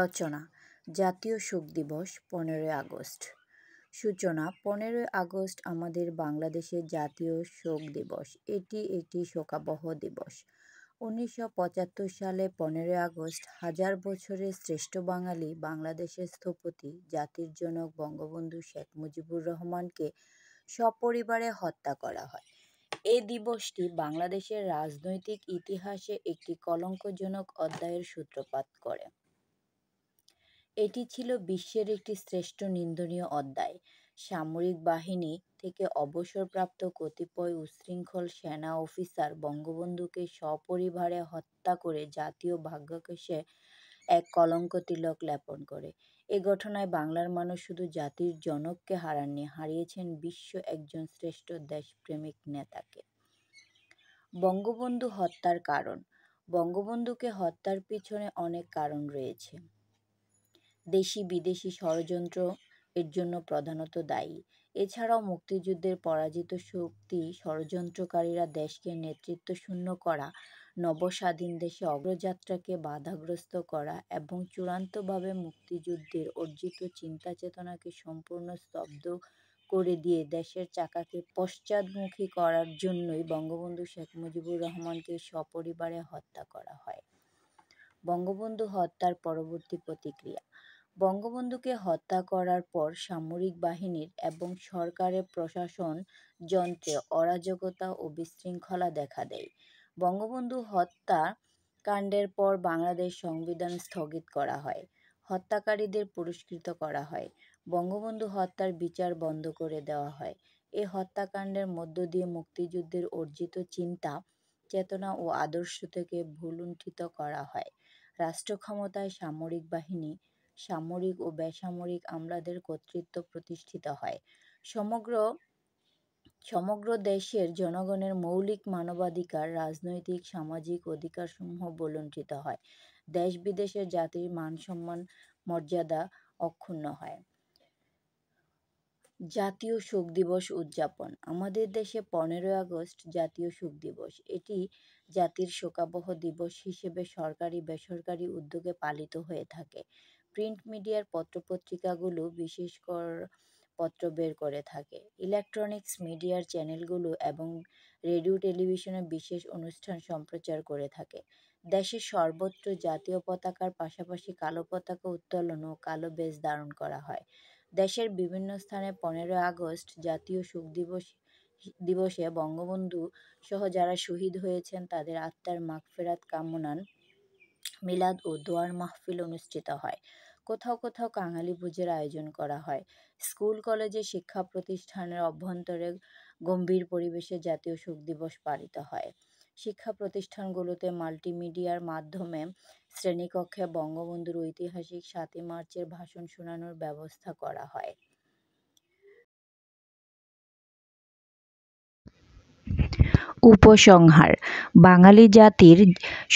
রচনা জাতীয় শোক দিবস পনেরোই আগস্ট সূচনা পনেরোই আগস্ট আমাদের বাংলাদেশের জাতীয় শোক দিবস এটি একটি শোকাবহ দিবস উনিশশো পঁচাত্তর সালে পনেরোই আগস্ট হাজার বছরের শ্রেষ্ঠ বাঙালি বাংলাদেশের স্থপতি জাতির জনক বঙ্গবন্ধু শেখ মুজিবুর রহমানকে সপরিবারে হত্যা করা হয় এ দিবসটি বাংলাদেশের রাজনৈতিক ইতিহাসে একটি কলঙ্কজনক অধ্যায়ের সূত্রপাত করে এটি ছিল বিশ্বের একটি শ্রেষ্ঠ নিন্দনীয় অধ্যায় সামরিক বাহিনী থেকে অবসরপ্রাপ্ত কতিপয় উচ্ছৃঙ্খল সেনা অফিসার বঙ্গবন্ধুকে সপরিবারে হত্যা করে জাতীয় ভাগ্যকেশে এক কলঙ্ক তিলক লেপন করে এ ঘটনায় বাংলার মানুষ শুধু জাতির জনককে হারাননি হারিয়েছেন বিশ্ব একজন শ্রেষ্ঠ দেশপ্রেমিক নেতাকে বঙ্গবন্ধু হত্যার কারণ বঙ্গবন্ধুকে হত্যার পিছনে অনেক কারণ রয়েছে দেশি বিদেশি ষড়যন্ত্র এর জন্য প্রধানত দায়ী এছাড়াও মুক্তিযুদ্ধের পরাজিত শক্তি ষড়যন্ত্রকারীরা দেশকে নেতৃত্ব শূন্য করা নবস্বাধীন দেশে অগ্রযাত্রাকে বাধাগ্রস্ত করা এবং চূড়ান্তভাবে মুক্তিযুদ্ধের অর্জিত চিন্তা চেতনাকে সম্পূর্ণ স্তব্ধ করে দিয়ে দেশের চাকাকে পশ্চাদমুখী করার জন্যই বঙ্গবন্ধু শেখ মুজিবুর রহমানকে সপরিবারে হত্যা করা হয় বঙ্গবন্ধু হত্যার পরবর্তী প্রতিক্রিয়া বঙ্গবন্ধুকে হত্যা করার পর সামরিক বাহিনীর এবং সরকারের প্রশাসন যন্ত্রে অরাজকতা ও বিশৃঙ্খলা দেখা দেয় বঙ্গবন্ধু হত্যা কাণ্ডের পর বাংলাদেশ সংবিধান স্থগিত করা হয় হত্যাকারীদের পুরস্কৃত করা হয় বঙ্গবন্ধু হত্যার বিচার বন্ধ করে দেওয়া হয় এ হত্যাকাণ্ডের মধ্য দিয়ে মুক্তিযুদ্ধের অর্জিত চিন্তা চেতনা ও আদর্শ থেকে ভুলুণ্ঠিত করা হয় রাষ্ট্র ক্ষমতায় সামরিক বাহিনী সামরিক ও বেসামরিক আমলাদের কর্তৃত্ব প্রতিষ্ঠিত হয় সমগ্র সমগ্র দেশের জনগণের মৌলিক মানবাধিকার রাজনৈতিক সামাজিক অধিকারসমূহ বলণ্ঠিত হয় দেশ বিদেশের জাতির মান সম্মান মর্যাদা অক্ষুণ্ণ হয় জাতীয় শোক দিবস উদযাপন আমাদের দেশে পনেরোই আগস্ট জাতীয় শোক দিবস এটি জাতির শোকাবহ দিবস হিসেবে সরকারি বেসরকারি উদ্যোগে পালিত হয়ে থাকে প্রিন্ট মিডিয়ার পত্রপত্রিকাগুলো বিশেষ কর পত্র বের করে থাকে ইলেকট্রনিক্স মিডিয়ার চ্যানেলগুলো এবং রেডিও টেলিভিশনে বিশেষ অনুষ্ঠান সম্প্রচার করে থাকে দেশের সর্বত্র জাতীয় পতাকার পাশাপাশি কালো পতাকা উত্তোলন ও কালো বেজ ধারণ করা হয় দেশের বিভিন্ন স্থানে পনেরোই আগস্ট জাতীয় শোক দিবস দিবসে বঙ্গবন্ধু সহ যারা শহীদ হয়েছেন তাদের আত্মার মাগফেরাত কামনান মিলাদ ও দোয়ার মাহফিল অনুষ্ঠিত হয় কোথাও কোথাও কাঙালি পুজোর আয়োজন করা হয় স্কুল কলেজে শিক্ষা প্রতিষ্ঠানের অভ্যন্তরে গম্ভীর পরিবেশে জাতীয় শোক দিবস পালিত হয় শিক্ষা প্রতিষ্ঠানগুলোতে মাল্টিমিডিয়ার মাধ্যমে শ্রেণীকক্ষে বঙ্গবন্ধুর ঐতিহাসিক সাতই মার্চের ভাষণ শোনানোর ব্যবস্থা করা হয় উপসংহার বাঙালি জাতির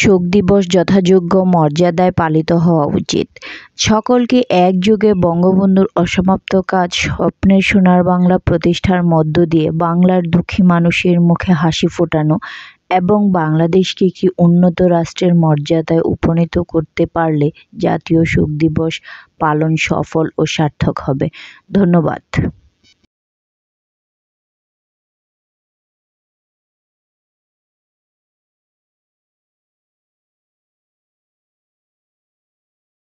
শোক দিবস যথাযোগ্য মর্যাদায় পালিত হওয়া উচিত সকলকে একযোগে বঙ্গবন্ধুর অসমাপ্ত কাজ স্বপ্নের সোনার বাংলা প্রতিষ্ঠার মধ্য দিয়ে বাংলার দুঃখী মানুষের মুখে হাসি ফোটানো এবং বাংলাদেশকে কি উন্নত রাষ্ট্রের মর্যাদায় উপনীত করতে পারলে জাতীয় শোক দিবস পালন সফল ও সার্থক হবে ধন্যবাদ